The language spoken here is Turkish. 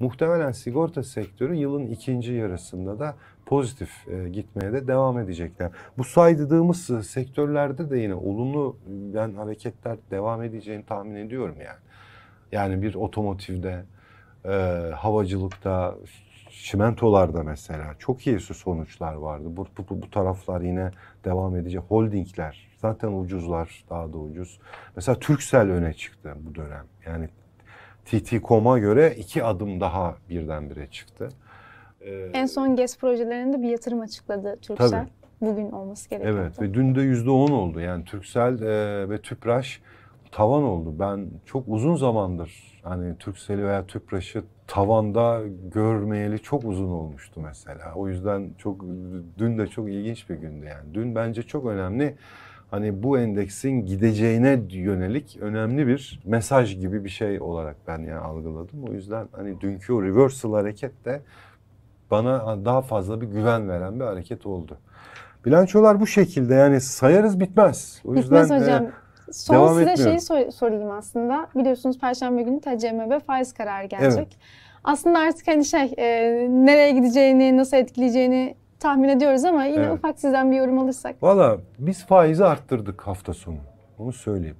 Muhtemelen sigorta sektörü yılın ikinci yarısında da pozitif e, gitmeye de devam edecekler. Bu saydığımız e, sektörlerde de yine olumlu ben hareketler devam edeceğini tahmin ediyorum yani. Yani bir otomotivde, e, havacılıkta, çimentolarda mesela çok iyi sonuçlar vardı. Bu, bu, bu taraflar yine devam edecek. Holdingler zaten ucuzlar daha da ucuz. Mesela Türksel öne çıktı bu dönem. Yani TT.com'a göre iki adım daha birdenbire çıktı. Ee, en son GES projelerinde bir yatırım açıkladı Türksel. Tabii. Bugün olması gerekiyor. Evet ve dün de yüzde on oldu. Yani Türksel e, ve Tüpraş tavan oldu. Ben çok uzun zamandır hani Türksel'i veya Tüpraş'ı tavanda görmeyeli çok uzun olmuştu mesela. O yüzden çok dün de çok ilginç bir gündü yani. Dün bence çok önemli hani bu endeksin gideceğine yönelik önemli bir mesaj gibi bir şey olarak ben yani algıladım. O yüzden hani dünkü o reversal hareket de bana daha fazla bir güven veren bir hareket oldu. Bilançolar bu şekilde yani sayarız bitmez. O yüzden bitmez hocam. E, Son devam size şey etmiyorum. şeyi sorayım aslında. Biliyorsunuz Perşembe günü TCMB faiz kararı gelecek. Evet. Aslında artık hani şey e, nereye gideceğini, nasıl etkileyeceğini tahmin ediyoruz ama yine evet. ufak sizden bir yorum alırsak. Valla biz faizi arttırdık hafta sonu. Onu söyleyeyim.